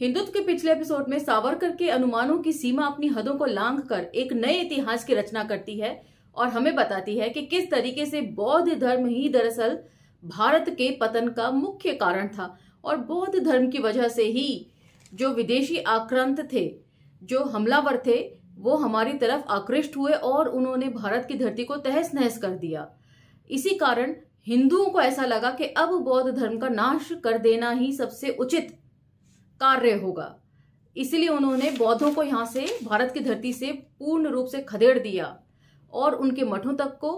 हिंदुत्व के पिछले एपिसोड में सावरकर के अनुमानों की सीमा अपनी हदों को लांघ कर एक नए इतिहास की रचना करती है और हमें बताती है कि किस तरीके से बौद्ध धर्म ही दरअसल भारत के पतन का मुख्य कारण था और बौद्ध धर्म की वजह से ही जो विदेशी आक्रांत थे जो हमलावर थे वो हमारी तरफ आकृष्ट हुए और उन्होंने भारत की धरती को तहस नहस कर दिया इसी कारण हिंदुओं को ऐसा लगा कि अब बौद्ध धर्म का नाश कर देना ही सबसे उचित कार्य होगा इसलिए उन्होंने बौद्धों को यहाँ से भारत की धरती से पूर्ण रूप से खदेड़ दिया और उनके मठों तक को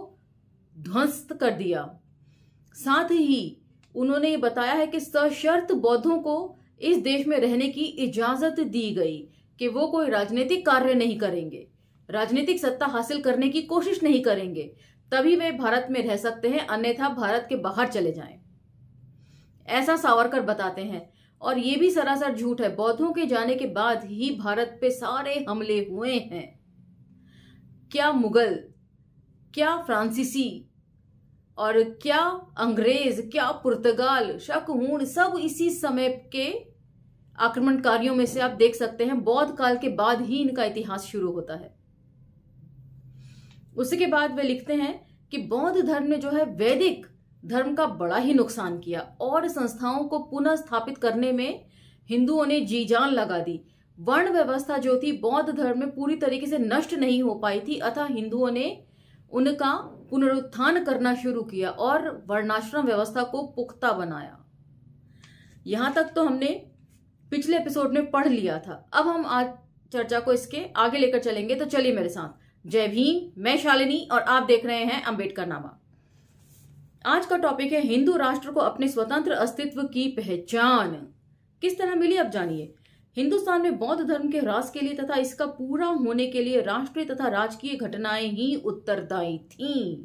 ध्वस्त कर दिया साथ ही उन्होंने बताया है कि सशर्त बौद्धों को इस देश में रहने की इजाजत दी गई कि वो कोई राजनीतिक कार्य नहीं करेंगे राजनीतिक सत्ता हासिल करने की कोशिश नहीं करेंगे तभी वे भारत में रह सकते हैं अन्यथा भारत के बाहर चले जाएं। ऐसा सावरकर बताते हैं और ये भी सरासर झूठ है बौद्धों के जाने के बाद ही भारत पे सारे हमले हुए हैं क्या मुगल क्या फ्रांसीसी और क्या अंग्रेज क्या पुर्तगाल शकहूण सब इसी समय के आक्रमणकारियों में से आप देख सकते हैं बौद्ध काल के बाद ही इनका इतिहास शुरू होता है उसके बाद वे लिखते हैं कि बौद्ध धर्म ने जो है वैदिक धर्म का बड़ा ही नुकसान किया और संस्थाओं को पुनः स्थापित करने में हिंदुओं ने जी जान लगा दी वर्ण व्यवस्था जो थी बौद्ध धर्म में पूरी तरीके से नष्ट नहीं हो पाई थी अतः हिंदुओं ने उनका पुनरुत्थान करना शुरू किया और वर्णाश्रम व्यवस्था को पुख्ता बनाया यहां तक तो हमने पिछले एपिसोड में पढ़ लिया था अब हम आज चर्चा को इसके आगे लेकर चलेंगे तो चलिए मेरे साथ जय भीम मैं शालिनी और आप देख रहे हैं अंबेडकर नामा आज का टॉपिक है हिंदू राष्ट्र को अपने स्वतंत्र अस्तित्व की पहचान किस तरह मिली अब जानिए हिंदुस्तान में बौद्ध धर्म के ह्रास के लिए तथा इसका पूरा होने के लिए राष्ट्रीय तथा राजकीय घटनाएं ही उत्तरदायी थीं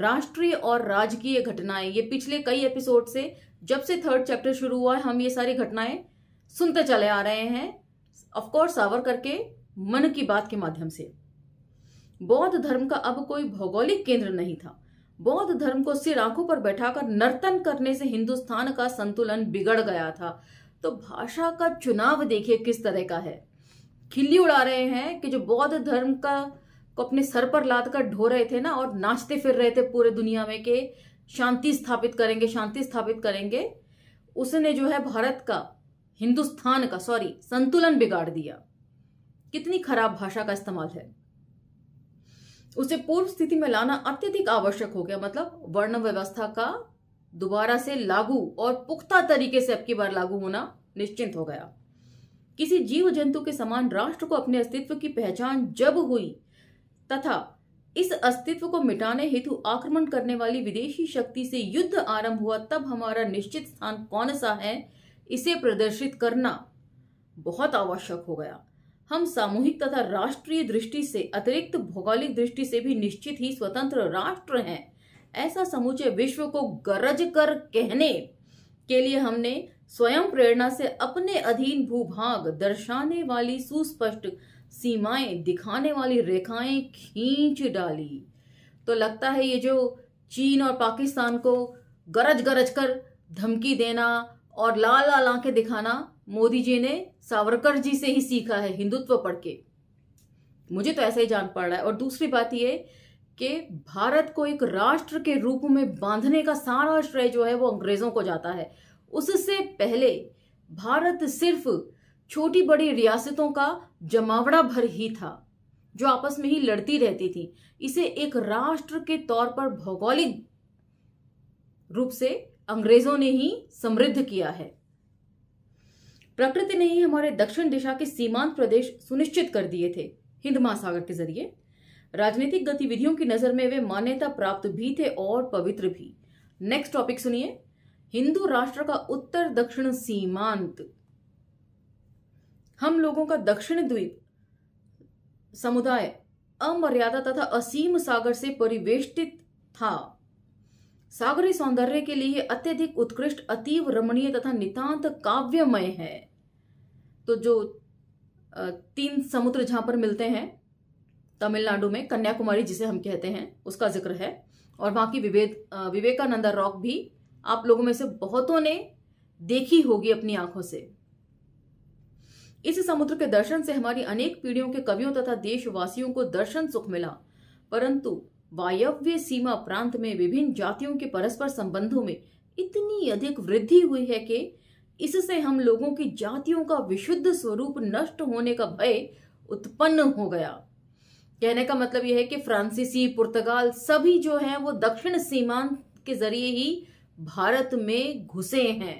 राष्ट्रीय और राजकीय घटनाएं ये पिछले कई एपिसोड से जब से थर्ड चैप्टर शुरू हुआ है हम ये सारी घटनाएं सुनते चले आ रहे हैं ऑफकोर्स सावर करके मन की बात के माध्यम से बौद्ध धर्म का अब कोई भौगोलिक केंद्र नहीं था बौद्ध धर्म को सिर आंखों पर बैठाकर नर्तन करने से हिंदुस्तान का संतुलन बिगड़ गया था तो भाषा का चुनाव देखिए किस तरह का है खिल्ली उड़ा रहे हैं कि जो बौद्ध धर्म का को अपने सर पर लाद कर ढो रहे थे ना और नाचते फिर रहे थे पूरे दुनिया में के शांति स्थापित करेंगे शांति स्थापित करेंगे उसने जो है भारत का हिंदुस्तान का सॉरी संतुलन बिगाड़ दिया कितनी खराब भाषा का इस्तेमाल है उसे पूर्व स्थिति में लाना अत्यधिक आवश्यक हो गया मतलब वर्ण व्यवस्था का दोबारा से लागू और पुख्ता तरीके से अब की बार लागू होना निश्चिंत हो गया किसी जीव जंतु के समान राष्ट्र को अपने अस्तित्व की पहचान जब हुई तथा इस अस्तित्व को मिटाने हेतु आक्रमण करने वाली विदेशी शक्ति से युद्ध आरंभ हुआ तब हमारा निश्चित स्थान कौन सा है इसे प्रदर्शित करना बहुत आवश्यक हो गया हम सामूहिक तथा राष्ट्रीय दृष्टि से अतिरिक्त भौगोलिक दृष्टि से भी निश्चित ही स्वतंत्र राष्ट्र हैं ऐसा समूचे विश्व को गरज कर कहने के लिए हमने स्वयं प्रेरणा से अपने अधीन भूभाग दर्शाने वाली सुस्पष्ट सीमाएं दिखाने वाली रेखाएं खींच डाली तो लगता है ये जो चीन और पाकिस्तान को गरज गरज कर धमकी देना और लाल लाल आंखें दिखाना मोदी जी ने सावरकर जी से ही सीखा है हिंदुत्व पढ़ के मुझे तो ऐसा ही जान पड़ रहा है और दूसरी बात ये कि भारत को एक राष्ट्र के रूप में बांधने का सारा श्रेय जो है वो अंग्रेजों को जाता है उससे पहले भारत सिर्फ छोटी बड़ी रियासतों का जमावड़ा भर ही था जो आपस में ही लड़ती रहती थी इसे एक राष्ट्र के तौर पर भौगोलिक रूप से अंग्रेजों ने ही समृद्ध किया है प्रकृति ने ही हमारे दक्षिण दिशा के सीमांत प्रदेश सुनिश्चित कर दिए थे हिंद महासागर के जरिए राजनीतिक गतिविधियों की नजर में वे मान्यता प्राप्त भी थे और पवित्र भी नेक्स्ट टॉपिक सुनिए हिंदू राष्ट्र का उत्तर दक्षिण सीमांत हम लोगों का दक्षिण द्वीप समुदाय अमर्यादा तथा असीम सागर से परिवेष्टित था सागरी सौंदर्य के लिए अत्यधिक उत्कृष्ट अतीव रमणीय तथा नितांत काव्यमय है तो जो तीन समुद्र जहां पर मिलते हैं तमिलनाडु में कन्याकुमारी जिसे हम कहते हैं उसका जिक्र है और वहां की विवेद विवेकानंदा रॉक भी आप लोगों में से बहुतों ने देखी होगी अपनी आंखों से इस समुद्र के दर्शन से हमारी अनेक पीढ़ियों के कवियों तथा देशवासियों को दर्शन सुख मिला परंतु वायव्य सीमा प्रांत में विभिन्न जातियों के परस्पर संबंधों में इतनी अधिक वृद्धि हुई है कि इससे हम लोगों की जातियों का विशुद्ध स्वरूप नष्ट होने का भय उत्पन्न हो गया कहने का मतलब यह है कि फ्रांसीसी पुर्तगाल सभी जो हैं वो दक्षिण सीमांत के जरिए ही भारत में घुसे हैं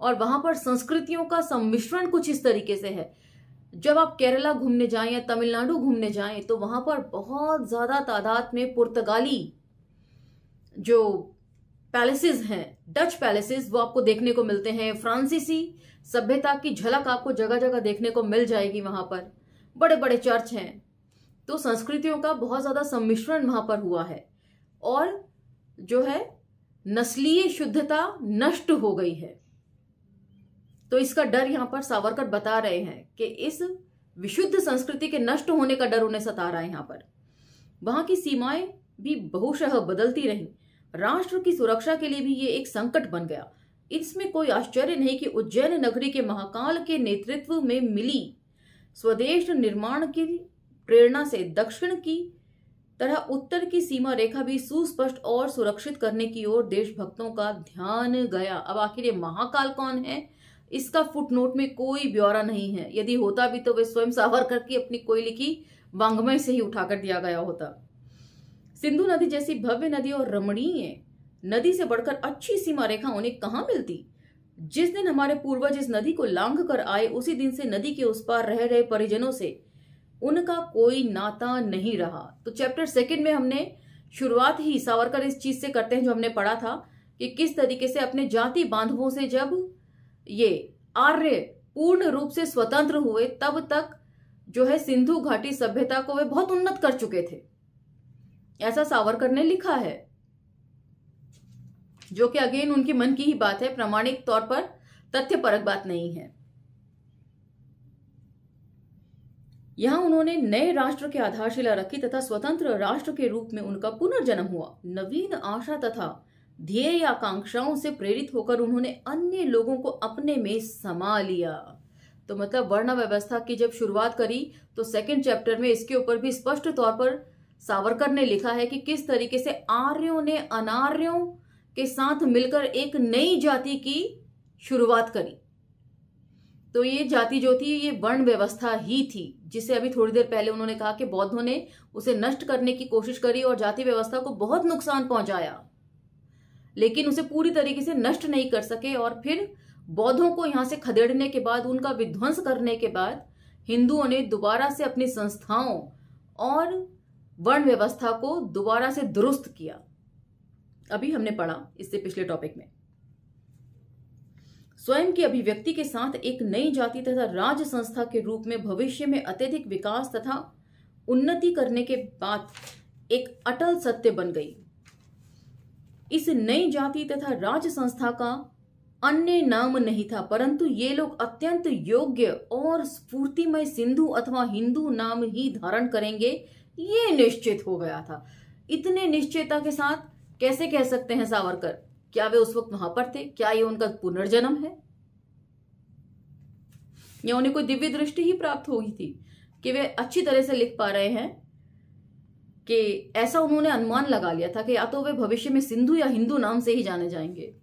और वहां पर संस्कृतियों का सम्मिश्रण कुछ इस तरीके से है जब आप केरला घूमने जाएं या तमिलनाडु घूमने जाएं तो वहां पर बहुत ज़्यादा तादाद में पुर्तगाली जो पैलेसेस हैं डच पैलेसेस वो आपको देखने को मिलते हैं फ्रांसीसी सभ्यता की झलक आपको जगह जगह देखने को मिल जाएगी वहां पर बड़े बड़े चर्च हैं तो संस्कृतियों का बहुत ज़्यादा सम्मिश्रण वहां पर हुआ है और जो है नस्लीय शुद्धता नष्ट हो गई है तो इसका डर यहाँ पर सावरकर बता रहे हैं कि इस विशुद्ध संस्कृति के नष्ट होने का डर उन्हें सता रहा है यहाँ पर वहां की सीमाएं भी बहुशह बदलती रही राष्ट्र की सुरक्षा के लिए भी ये एक संकट बन गया इसमें कोई आश्चर्य नहीं कि उज्जैन नगरी के महाकाल के नेतृत्व में मिली स्वदेश निर्माण की प्रेरणा से दक्षिण की तरह उत्तर की सीमा रेखा भी सुस्पष्ट और सुरक्षित करने की ओर देशभक्तों का ध्यान गया अब आखिर ये महाकाल कौन है इसका फुटनोट में कोई ब्यौरा नहीं है यदि होता भी तो वे स्वयं सावरकर की अपनी कोयले की वांगमय से ही उठाकर दिया गया होता सिंधु नदी जैसी भव्य नदी और रमणीय नदी से बढ़कर अच्छी सीमा रेखा उन्हें कहाँ मिलती जिस दिन हमारे पूर्वज इस नदी को लांघ कर आए उसी दिन से नदी के उस पार रह रहे परिजनों से उनका कोई नाता नहीं रहा तो चैप्टर सेकंड में हमने शुरुआत ही सावरकर इस चीज से करते हैं जो हमने पढ़ा था कि किस तरीके से अपने जाति बांधवों से जब ये आर्य पूर्ण रूप से स्वतंत्र हुए तब तक जो है सिंधु घाटी सभ्यता को वे बहुत उन्नत कर चुके थे ऐसा सावरकर ने लिखा है जो कि अगेन उनके मन की ही बात है प्रमाणिक तौर पर तथ्यपरक बात नहीं है यहां उन्होंने नए राष्ट्र की आधारशिला रखी तथा स्वतंत्र राष्ट्र के रूप में उनका पुनर्जन्म हुआ नवीन आशा तथा ध्येय आकांक्षाओं से प्रेरित होकर उन्होंने अन्य लोगों को अपने में समा लिया तो मतलब वर्ण व्यवस्था की जब शुरुआत करी तो सेकंड चैप्टर में इसके ऊपर भी स्पष्ट तौर पर सावरकर ने लिखा है कि किस तरीके से आर्यों ने अनार्यों के साथ मिलकर एक नई जाति की शुरुआत करी तो ये जाति जो थी ये वर्ण व्यवस्था ही थी जिसे अभी थोड़ी देर पहले उन्होंने कहा कि बौद्धों ने उसे नष्ट करने की कोशिश करी और जाति व्यवस्था को बहुत नुकसान पहुंचाया लेकिन उसे पूरी तरीके से नष्ट नहीं कर सके और फिर बौद्धों को यहाँ से खदेड़ने के बाद उनका विध्वंस करने के बाद हिंदुओं ने दोबारा से अपनी संस्थाओं और वर्ण व्यवस्था को दोबारा से दुरुस्त किया अभी हमने पढ़ा इससे पिछले टॉपिक में स्वयं की अभिव्यक्ति के साथ एक नई जाति तथा राज संस्था के रूप में भविष्य में अत्यधिक विकास तथा उन्नति करने के बाद एक अटल सत्य बन गई इस नई जाति तथा राज संस्था का अन्य नाम नहीं था परंतु ये लोग अत्यंत योग्य और स्फूर्तिमय सिंधु अथवा हिंदू नाम ही धारण करेंगे ये निश्चित हो गया था इतने निश्चयता के साथ कैसे कह सकते हैं सावरकर क्या वे उस वक्त वहां पर थे क्या ये उनका पुनर्जन्म है या उन्हें कोई दिव्य दृष्टि ही प्राप्त होगी थी कि वे अच्छी तरह से लिख पा रहे हैं कि ऐसा उन्होंने अनुमान लगा लिया था कि या तो वे भविष्य में सिंधु या हिंदू नाम से ही जाने जाएंगे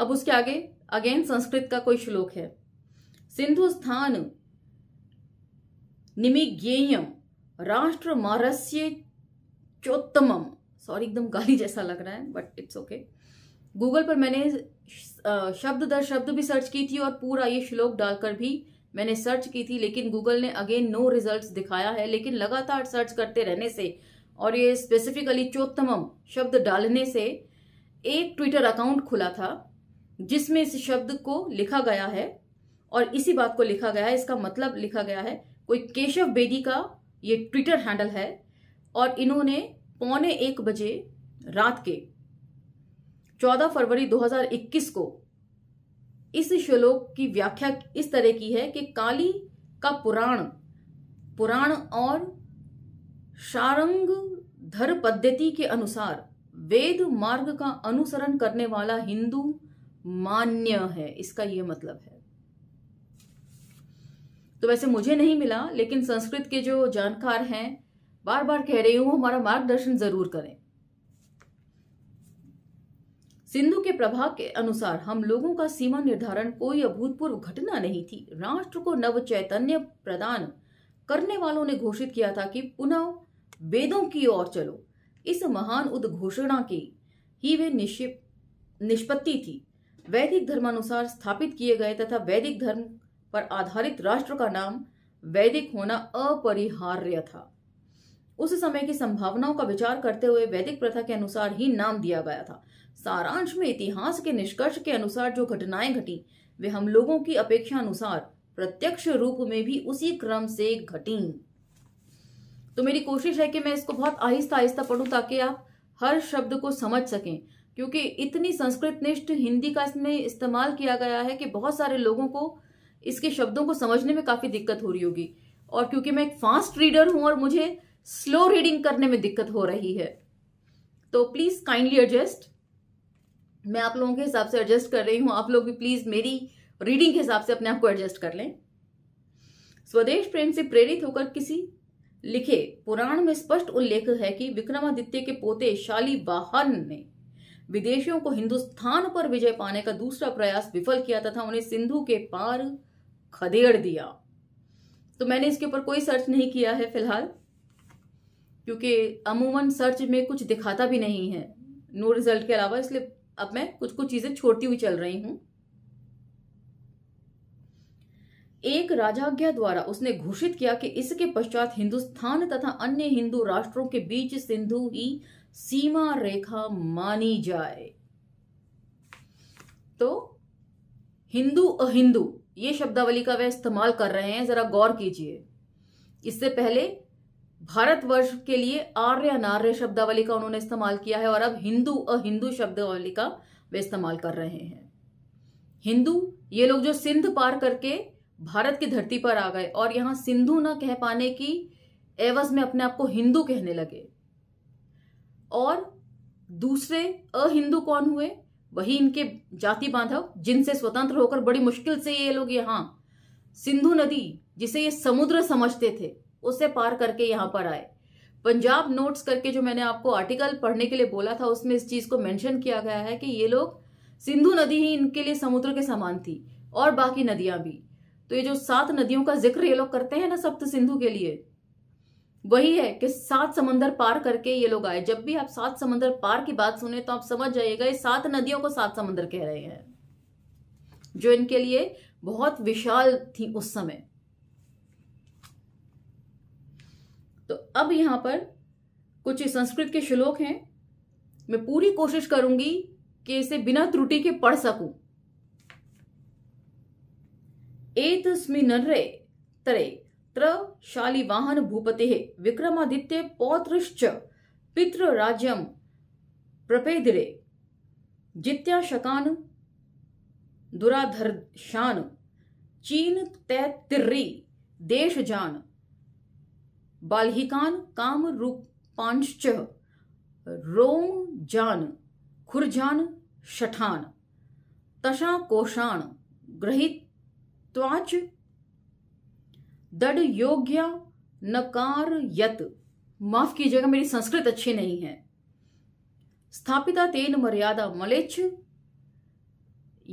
अब उसके आगे अगेन संस्कृत का कोई श्लोक है सिंधु स्थान निमिज्ञेयम राष्ट्र मारस्य चोत्तम सॉरी एकदम गाली जैसा लग रहा है बट इट्स ओके गूगल पर मैंने शब्द दर शब्द भी सर्च की थी और पूरा ये श्लोक डालकर भी मैंने सर्च की थी लेकिन गूगल ने अगेन नो रिजल्ट दिखाया है लेकिन लगातार सर्च करते रहने से और ये स्पेसिफिकली चोत्तमम शब्द डालने से एक ट्विटर अकाउंट खुला था जिसमें इस शब्द को लिखा गया है और इसी बात को लिखा गया है इसका मतलब लिखा गया है कोई केशव बेदी का ये ट्विटर हैंडल है और इन्होंने पौने एक बजे रात के 14 फरवरी 2021 को इस श्लोक की व्याख्या इस तरह की है कि काली का पुराण पुराण और शारंग धर पद्धति के अनुसार वेद मार्ग का अनुसरण करने वाला हिंदू मान्य है इसका यह मतलब है तो वैसे मुझे नहीं मिला लेकिन संस्कृत के जो जानकार हैं बार बार कह रही हूं हमारा मार्गदर्शन जरूर करें सिंधु के प्रभाव के अनुसार हम लोगों का सीमा निर्धारण कोई अभूतपूर्व घटना नहीं थी राष्ट्र को नव चैतन्य प्रदान करने वालों ने घोषित किया था कि पुनः वेदों की ओर चलो इस महान उद्घोषणा की ही वे निष्पत्ति थी वैदिक धर्मानुसार स्थापित किए गए तथा वैदिक धर्म पर आधारित राष्ट्र का नाम वैदिक होना अपरिहार्य था उस समय की संभावनाओं का विचार करते हुए वैदिक प्रथा के अनुसार ही नाम दिया गया था सारांश में इतिहास के निष्कर्ष के अनुसार जो घटनाएं घटी वे हम लोगों की अपेक्षा अनुसार प्रत्यक्ष रूप में भी उसी क्रम से घटी तो मेरी कोशिश है कि मैं इसको बहुत आहिस्ता आहिस्ता पढ़ूं ताकि आप हर शब्द को समझ सकें क्योंकि इतनी संस्कृत निष्ठ हिंदी का इसमें इस्तेमाल किया गया है कि बहुत सारे लोगों को इसके शब्दों को समझने में काफ़ी दिक्कत हो रही होगी और क्योंकि मैं एक फास्ट रीडर हूं और मुझे स्लो रीडिंग करने में दिक्कत हो रही है तो प्लीज़ काइंडली एडजस्ट मैं आप लोगों के हिसाब से एडजस्ट कर रही हूँ आप लोग भी प्लीज़ मेरी रीडिंग के हिसाब से अपने आप को एडजस्ट कर लें स्वदेश प्रेम से प्रेरित होकर किसी लिखे पुराण में स्पष्ट उल्लेख है कि विक्रमादित्य के पोते बाहन ने विदेशियों को हिंदुस्तान पर विजय पाने का दूसरा प्रयास विफल किया तथा उन्हें सिंधु के पार खदेड़ दिया तो मैंने इसके ऊपर कोई सर्च नहीं किया है फिलहाल क्योंकि अमूमन सर्च में कुछ दिखाता भी नहीं है नो रिजल्ट के अलावा इसलिए अब मैं कुछ कुछ चीजें छोड़ती हुई चल रही हूं एक राजाज्ञा द्वारा उसने घोषित किया कि इसके पश्चात हिंदुस्तान तथा अन्य हिंदू राष्ट्रों के बीच सिंधु ही सीमा रेखा मानी जाए तो हिंदू अहिंदू ये शब्दावली का वह इस्तेमाल कर रहे हैं जरा गौर कीजिए इससे पहले भारतवर्ष के लिए आर्य अनार्य शब्दावली का उन्होंने इस्तेमाल किया है और अब हिंदू अ हिंदू शब्दावली का वे इस्तेमाल कर रहे हैं हिंदू ये लोग जो सिंध पार करके भारत की धरती पर आ गए और यहां सिंधु न कह पाने की एवज में अपने आप को हिंदू कहने लगे और दूसरे अहिंदू कौन हुए वही इनके जाति बांधव जिनसे स्वतंत्र होकर बड़ी मुश्किल से ये लोग यहाँ सिंधु नदी जिसे ये समुद्र समझते थे उसे पार करके यहाँ पर आए पंजाब नोट्स करके जो मैंने आपको आर्टिकल पढ़ने के लिए बोला था उसमें इस चीज को मेंशन किया गया है कि ये लोग सिंधु नदी ही इनके लिए समुद्र के समान थी और बाकी नदियां भी तो ये जो सात नदियों का जिक्र ये लोग करते हैं ना सप्त सिंधु के लिए वही है कि सात समंदर पार करके ये लोग आए जब भी आप सात समंदर पार की बात सुने तो आप समझ जाइएगा ये सात नदियों को सात समंदर कह रहे हैं जो इनके लिए बहुत विशाल थी उस समय तो अब यहां पर कुछ संस्कृत के श्लोक हैं मैं पूरी कोशिश करूंगी कि इसे बिना त्रुटि के पढ़ सकूं एतस्मिन्नरे तरे त्र वाहन भूपते विक्रमादित्य पौत्रश्च राज्यम प्रपेदिरे जित्याशकान दुराधर्शान चीन तैतिर्री जान बाल्हिकान रोम जान खुरजान शठान तशाकोषाण गृहीत्वाच दड योग्या नकार यत माफ कीजिएगा मेरी संस्कृत अच्छी नहीं है स्थापिता तेन मर्यादा मलेच्छ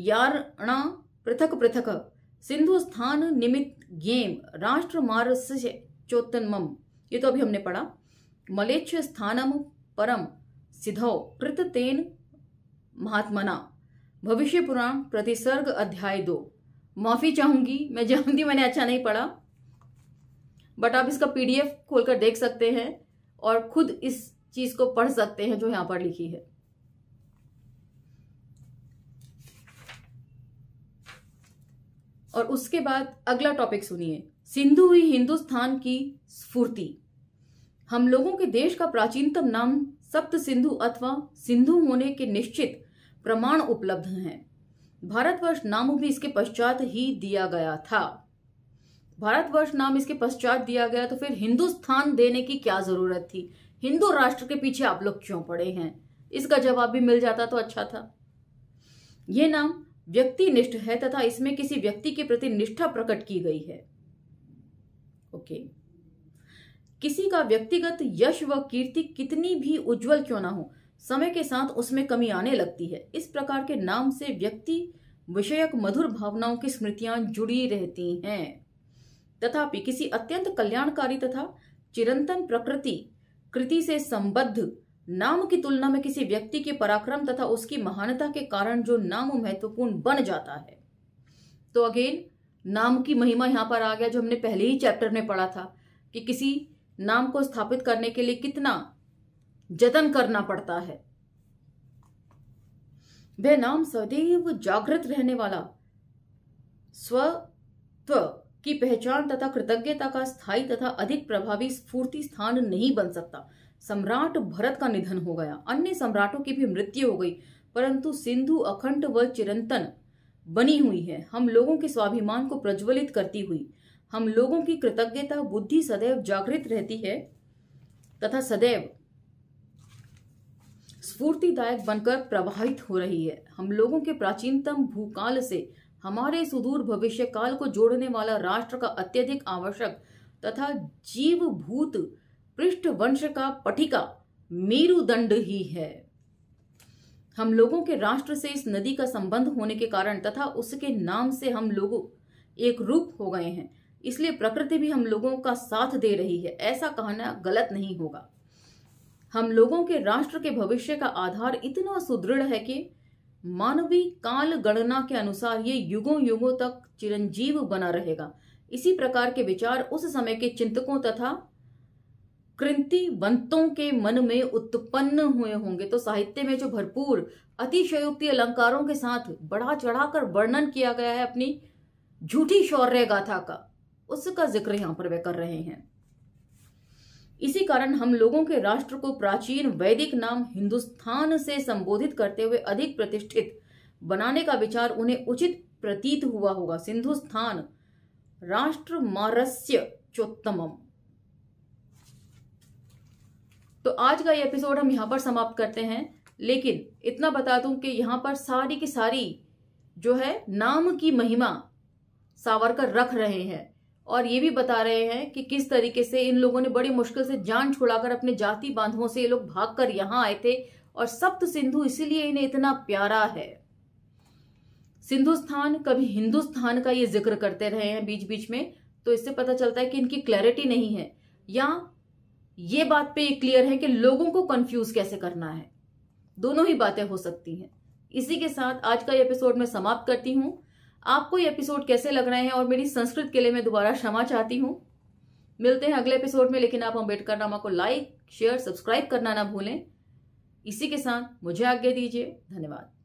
यारणा पृथक पृथक सिंधु स्थान निमित्त गेम राष्ट्र मार्ग से चोत्तन्मम ये तो अभी हमने पढ़ा मलेच्छ स्थानम परम सिद्धौ कृत तेन महात्मना भविष्य पुराण प्रतिसर्ग अध्याय दो माफी चाहूंगी मैं जानती मैंने अच्छा नहीं पढ़ा बट आप इसका पीडीएफ खोलकर देख सकते हैं और खुद इस चीज को पढ़ सकते हैं जो यहां पर लिखी है और उसके बाद अगला टॉपिक सुनिए सिंधु ही हिंदुस्तान की स्फूर्ति हम लोगों के देश का प्राचीनतम नाम सप्त सिंधु अथवा सिंधु होने के निश्चित प्रमाण उपलब्ध हैं भारतवर्ष नाम भी इसके पश्चात ही दिया गया था भारतवर्ष नाम इसके पश्चात दिया गया तो फिर हिंदुस्तान देने की क्या जरूरत थी हिंदू राष्ट्र के पीछे आप लोग क्यों पड़े हैं इसका जवाब भी मिल जाता तो अच्छा था यह नाम निष्ठ है तथा इसमें किसी व्यक्ति के प्रति निष्ठा प्रकट की गई है ओके किसी का व्यक्तिगत यश व कीर्ति कितनी भी उज्जवल क्यों ना हो समय के साथ उसमें कमी आने लगती है इस प्रकार के नाम से व्यक्ति विषयक मधुर भावनाओं की स्मृतियां जुड़ी रहती हैं तथापि किसी अत्यंत कल्याणकारी तथा चिरंतन प्रकृति कृति से संबद्ध नाम की तुलना में किसी व्यक्ति के पराक्रम तथा उसकी महानता के कारण जो नाम महत्वपूर्ण बन जाता है तो अगेन नाम की महिमा यहाँ पर आ गया जो हमने पहले ही चैप्टर में पढ़ा था कि किसी नाम को स्थापित करने के लिए कितना जतन करना पड़ता है वह नाम सदैव जागृत रहने वाला स्वत्व की पहचान तथा कृतज्ञता का स्थायी तथा अधिक प्रभावी स्फूर्ति स्थान नहीं बन सकता सम्राट भरत का निधन हो गया अन्य सम्राटों की भी मृत्यु हो गई परंतु सिंधु अखंड व चिरंतन बनी हुई है हम लोगों के स्वाभिमान को प्रज्वलित करती हुई हम लोगों की कृतज्ञता बुद्धि सदैव जागृत रहती है तथा सदैव स्फूर्तिदायक बनकर प्रवाहित हो रही है हम लोगों के प्राचीनतम भूकाल से हमारे सुदूर भविष्य काल को जोड़ने वाला राष्ट्र का अत्यधिक आवश्यक तथा जीवभूत पृष्ठवंश का पटिका मेरुदंड ही है हम लोगों के राष्ट्र से इस नदी का संबंध होने के कारण तथा उसके नाम से हम लोग एक रूप हो गए हैं इसलिए प्रकृति भी हम लोगों का साथ दे रही है ऐसा कहना गलत नहीं होगा हम लोगों के राष्ट्र के भविष्य का आधार इतना सुदृढ़ है कि मानवीय काल गणना के अनुसार ये युगों युगों तक चिरंजीव बना रहेगा इसी प्रकार के विचार उस समय के चिंतकों तथा कृंतिवंतों के मन में उत्पन्न हुए होंगे तो साहित्य में जो भरपूर अतिशयोक्ति अलंकारों के साथ बढ़ा चढ़ाकर वर्णन किया गया है अपनी झूठी शौर्य गाथा का उसका जिक्र यहाँ पर वे कर रहे हैं इसी कारण हम लोगों के राष्ट्र को प्राचीन वैदिक नाम हिंदुस्तान से संबोधित करते हुए अधिक प्रतिष्ठित बनाने का विचार उन्हें उचित प्रतीत हुआ होगा सिंधुस्थान राष्ट्र मारस्य चोत्तम तो आज का ये एपिसोड हम यहाँ पर समाप्त करते हैं लेकिन इतना बता दूं कि यहाँ पर सारी की सारी जो है नाम की महिमा सावरकर रख रहे हैं और ये भी बता रहे हैं कि किस तरीके से इन लोगों ने बड़ी मुश्किल से जान छुड़ाकर अपने जाति बांधवों से ये लोग भाग कर यहाँ आए थे और सप्त सिंधु इसीलिए इन्हें इतना प्यारा है सिंधुस्तान कभी हिंदुस्तान का ये जिक्र करते रहे हैं बीच बीच में तो इससे पता चलता है कि इनकी क्लैरिटी नहीं है या ये बात पे क्लियर है कि लोगों को कंफ्यूज कैसे करना है दोनों ही बातें हो सकती हैं इसी के साथ आज का एपिसोड मैं समाप्त करती हूँ आपको ये एपिसोड कैसे लग रहे हैं और मेरी संस्कृत के लिए मैं दोबारा क्षमा चाहती हूँ मिलते हैं अगले एपिसोड में लेकिन आप अम्बेडकर नामा को लाइक शेयर सब्सक्राइब करना ना भूलें इसी के साथ मुझे आज्ञा दीजिए धन्यवाद